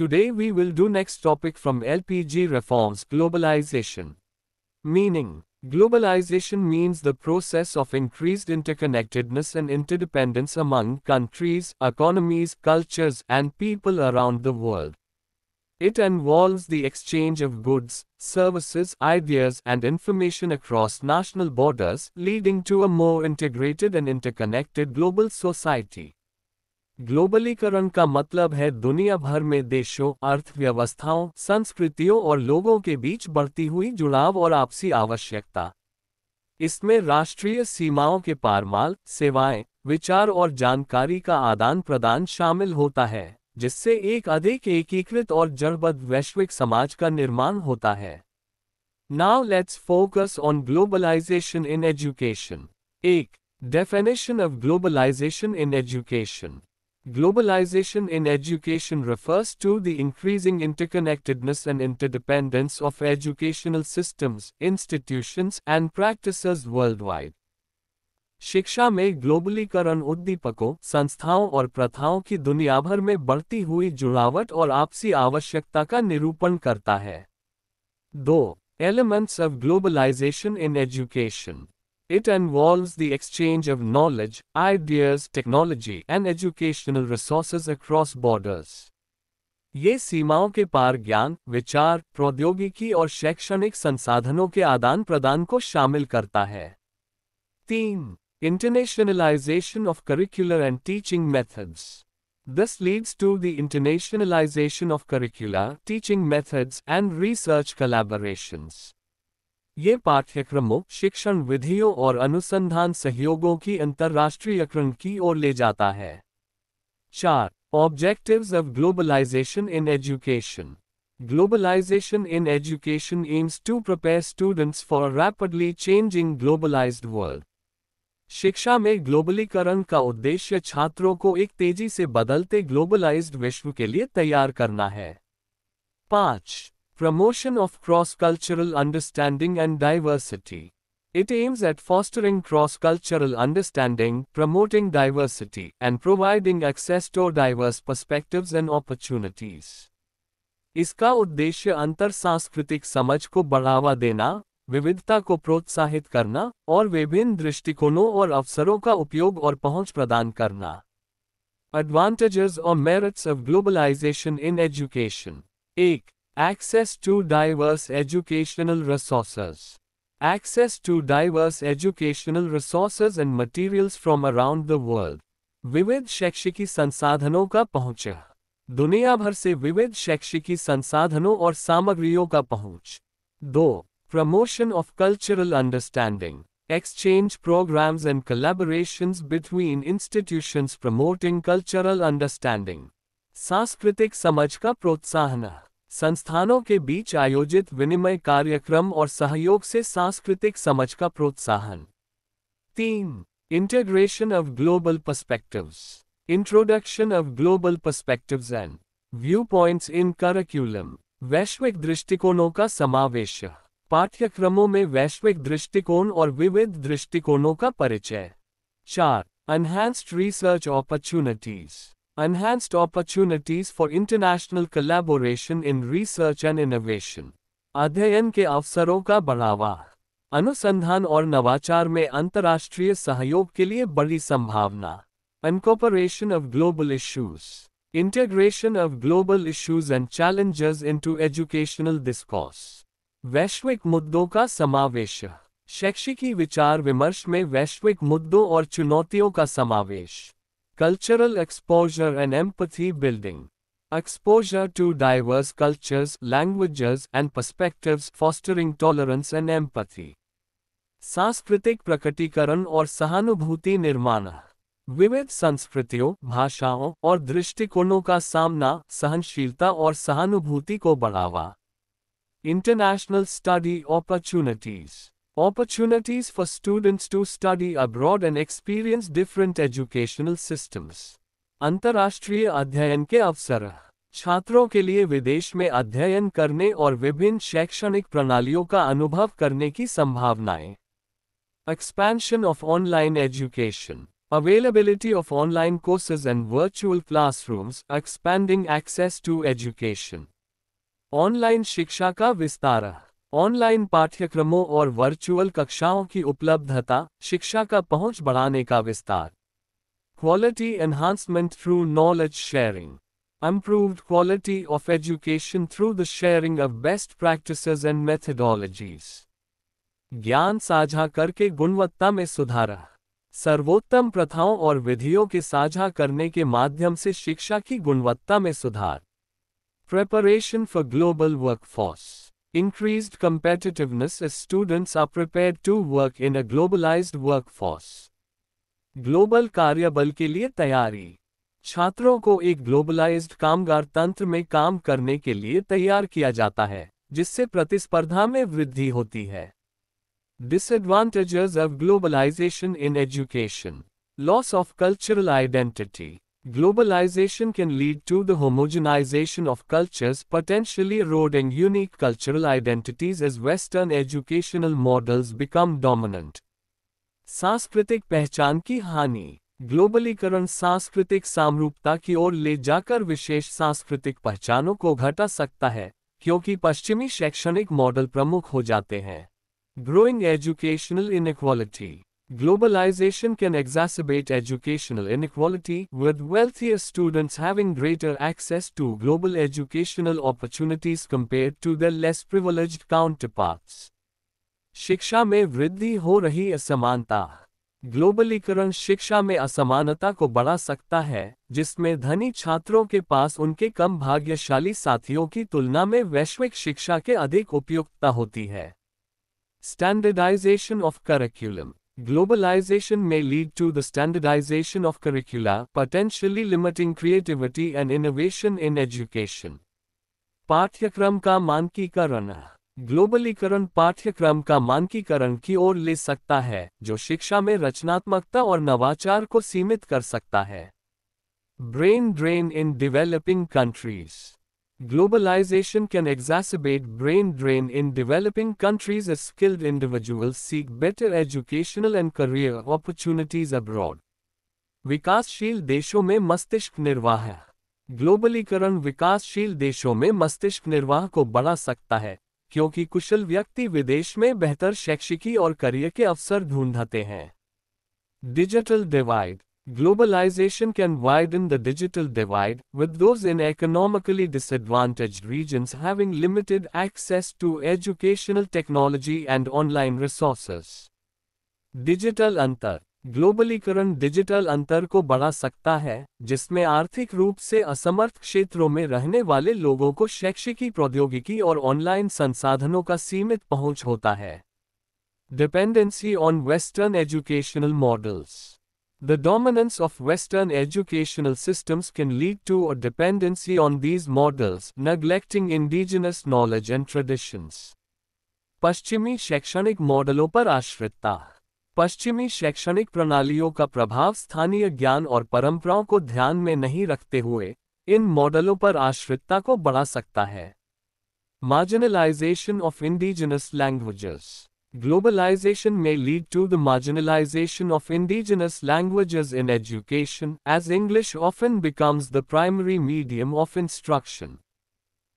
Today we will do next topic from LPG reforms globalization. Meaning Globalization means the process of increased interconnectedness and interdependence among countries, economies, cultures, and people around the world. It involves the exchange of goods, services, ideas, and information across national borders, leading to a more integrated and interconnected global society. ग्लोबलीकरण का मतलब है दुनिया भर में देशों अर्थव्यवस्थाओं संस्कृतियों और लोगों के बीच बढ़ती हुई जुड़ाव और आपसी आवश्यकता इसमें राष्ट्रीय सीमाओं के पार माल सेवाएं विचार और जानकारी का आदान प्रदान शामिल होता है जिससे एक अधिक एकीकृत और जड़बद्ध वैश्विक समाज का निर्माण होता है now let's focus on globalization in education एक definition of globalization in education Globalization in education refers to the increasing interconnectedness and interdependence of educational systems, institutions, and practices worldwide. शिक्षा में ग्लोबलीकरण उद्दीपकों संस्थाओं और प्रथाओं की दुनिया भर में बढ़ती हुई जुड़ावट और आपसी आवश्यकता का निरूपण करता है दो elements of globalization in education It involves the exchange of knowledge, ideas, technology and educational resources across borders. ये सीमाओं के पार ज्ञान विचार प्रौद्योगिकी और शैक्षणिक संसाधनों के आदान प्रदान को शामिल करता है तीन Internationalization of curricular and teaching methods. This leads to the internationalization of curricula, teaching methods, and research collaborations. ये पाठ्यक्रमों शिक्षण विधियों और अनुसंधान सहयोगों की अंतर्राष्ट्रीयकरण की ओर ले जाता है चार objective of globalization in education globalization in education aims to prepare students for rapidly changing globalize world शिक्षा में ग्लोबलीकरण का उद्देश्य छात्रों को एक तेजी से बदलते ग्लोबलाइज्ड विश्व के लिए तैयार करना है पांच Promotion of cross-cultural understanding and diversity. It aims at fostering cross-cultural understanding, promoting diversity, and providing access to diverse perspectives and opportunities. इसका उद्देश्य अंतर सांस्कृतिक समझ को बढ़ावा देना विविधता को प्रोत्साहित करना और विभिन्न दृष्टिकोणों और अवसरों का उपयोग और पहुंच प्रदान करना एडवांटेजेस और merits of globalization in education एक Access to diverse educational resources. Access to diverse educational resources and materials from around the world. विविध शैक्षिकी संसाधनों का पहुंच दुनिया भर से विविध शैक्षिकी संसाधनों और सामग्रियों का पहुंच दो promotion of cultural understanding exchange programs and collaborations between institutions promoting cultural understanding सांस्कृतिक समझ का प्रोत्साहन संस्थानों के बीच आयोजित विनिमय कार्यक्रम और सहयोग से सांस्कृतिक समझ का प्रोत्साहन तीन integration of global perspectives introduction of global perspectives and viewpoints in curriculum वैश्विक दृष्टिकोणों का समावेश पाठ्यक्रमों में वैश्विक दृष्टिकोण और विविध दृष्टिकोणों का परिचय चार enhanced research opportunities enhanced opportunities for international collaboration in research and innovation अध्ययन के अवसरों का बढ़ावा अनुसंधान और नवाचार में अंतर्राष्ट्रीय सहयोग के लिए बड़ी संभावना incorporation of global issues integration of global issues and challenges into educational discourse वैश्विक मुद्दों का समावेश शैक्षिकी विचार विमर्श में वैश्विक मुद्दों और चुनौतियों का समावेश Cultural exposure and empathy building. Exposure to diverse cultures, languages, and perspectives fostering tolerance and empathy. सांस्कृतिक प्रकटीकरण और सहानुभूति निर्माण विविध संस्कृतियों भाषाओं और दृष्टिकोणों का सामना सहनशीलता और सहानुभूति को बढ़ावा international study opportunities opportunities for students to study abroad and experience different educational systems अंतर्राष्ट्रीय अध्ययन के अवसर छात्रों के लिए विदेश में अध्ययन करने और विभिन्न शैक्षणिक प्रणालियों का अनुभव करने की संभावनाएं expansion of online education availability of online courses and virtual classrooms expanding access to education online शिक्षा का विस्तार ऑनलाइन पाठ्यक्रमों और वर्चुअल कक्षाओं की उपलब्धता शिक्षा का पहुंच बढ़ाने का विस्तार quality enhancement through knowledge sharing improved quality of education through the sharing of best practice and methodologies. ज्ञान साझा करके गुणवत्ता में सुधार सर्वोत्तम प्रथाओं और विधियों के साझा करने के माध्यम से शिक्षा की गुणवत्ता में सुधार preparation for global workforce increased competitiveness as students are prepared to work in a globalized workforce. Global कार्यबल के लिए तैयारी छात्रों को एक ग्लोबलाइज्ड कामगार तंत्र में काम करने के लिए तैयार किया जाता है जिससे प्रतिस्पर्धा में वृद्धि होती है disadvantages of globalization in education loss of cultural identity Globalization can lead to the homogenization of cultures, potentially eroding unique cultural identities as Western educational models become dominant. सांस्कृतिक पहचान की हानि ग्लोबलीकरण सांस्कृतिक सामरूपता की ओर ले जाकर विशेष सांस्कृतिक पहचानों को घटा सकता है क्योंकि पश्चिमी शैक्षणिक मॉडल प्रमुख हो जाते हैं growing educational inequality Globalization can exacerbate educational inequality, with wealthier students having greater access to global educational opportunities compared to their less privileged counterparts. शिक्षा में वृद्धि हो रही असमानता ग्लोबलीकरण शिक्षा में असमानता को बढ़ा सकता है जिसमें धनी छात्रों के पास उनके कम भाग्यशाली साथियों की तुलना में वैश्विक शिक्षा के अधिक उपयुक्तता होती है standardization of curriculum Globalization may lead to the standardization of curricula, potentially limiting creativity and innovation in education. पाठ्यक्रम का मानकीकरण ग्लोबलीकरण पाठ्यक्रम का मानकीकरण की ओर ले सकता है जो शिक्षा में रचनात्मकता और नवाचार को सीमित कर सकता है brain drain in developing countries Globalization can exacerbate brain drain in developing countries as skilled individuals seek better educational and career opportunities abroad. विकासशील देशों में मस्तिष्क निर्वाह ग्लोबलीकरण विकासशील देशों में मस्तिष्क निर्वाह को बढ़ा सकता है क्योंकि कुशल व्यक्ति विदेश में बेहतर शैक्षिकी और करियर के अवसर ढूंढते हैं digital divide Globalization can widen the digital divide, with those in economically disadvantaged regions having limited access to educational technology and online resources. Digital अंतर ग्लोबलीकरण डिजिटल अंतर को बढ़ा सकता है जिसमें आर्थिक रूप से असमर्थ क्षेत्रों में रहने वाले लोगों को शैक्षिकी प्रौद्योगिकी और ऑनलाइन संसाधनों का सीमित पहुंच होता है dependency on western educational models The dominance of Western educational systems can lead to a dependency on these models, neglecting indigenous knowledge and traditions. पश्चिमी शैक्षणिक मॉडलों पर आश्रितता पश्चिमी शैक्षणिक प्रणालियों का प्रभाव स्थानीय ज्ञान और परंपराओं को ध्यान में नहीं रखते हुए इन मॉडलों पर आश्रितता को बढ़ा सकता है marginalization of indigenous languages Globalization may lead to the marginalization of indigenous languages in education, as English often becomes the primary medium of instruction.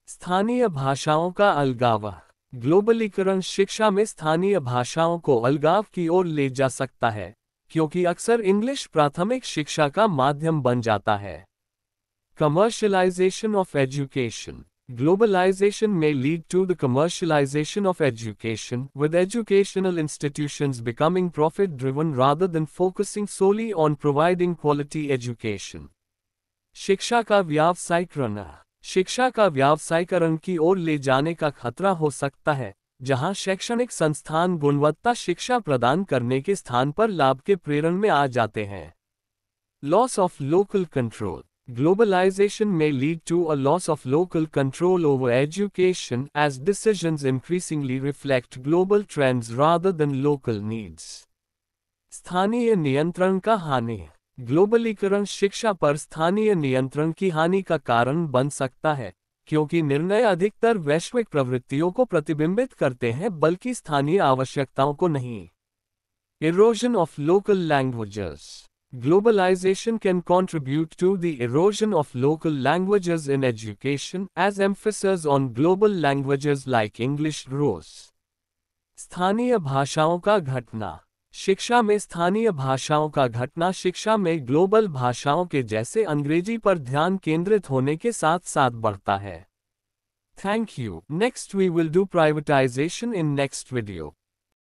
स्थानीय भाषाओं का अलगाव ग्लोबलीकरण शिक्षा में स्थानीय भाषाओं को अलगाव की ओर ले जा सकता है क्योंकि अक्सर इंग्लिश प्राथमिक शिक्षा का माध्यम बन जाता है commercialization of education Globalization may lead to the commercialization of education, with educational institutions becoming profit driven rather than focusing solely on providing quality education. शिक्षा का व्यावसायिकरण शिक्षा का व्यावसायिकरण की ओर ले जाने का खतरा हो सकता है जहां शैक्षणिक संस्थान गुणवत्ता शिक्षा प्रदान करने के स्थान पर लाभ के प्रेरण में आ जाते हैं loss of local control Globalization may lead to a loss of local control over education as decisions increasingly reflect global trends rather than local needs. स्थानीय नियंत्रण का हानि ग्लोबलीकरण शिक्षा पर स्थानीय नियंत्रण की हानि का कारण बन सकता है क्योंकि निर्णय अधिकतर वैश्विक प्रवृत्तियों को प्रतिबिंबित करते हैं बल्कि स्थानीय आवश्यकताओं को नहीं erosion of local languages Globalization can contribute to the erosion of local languages in education as emphasis on global languages like English rose. स्थानीय भाषाओं का घटना शिक्षा में स्थानीय भाषाओं का घटना शिक्षा में ग्लोबल भाषाओं के जैसे अंग्रेजी पर ध्यान केंद्रित होने के साथ साथ बढ़ता है thank you next we will do privatization in next video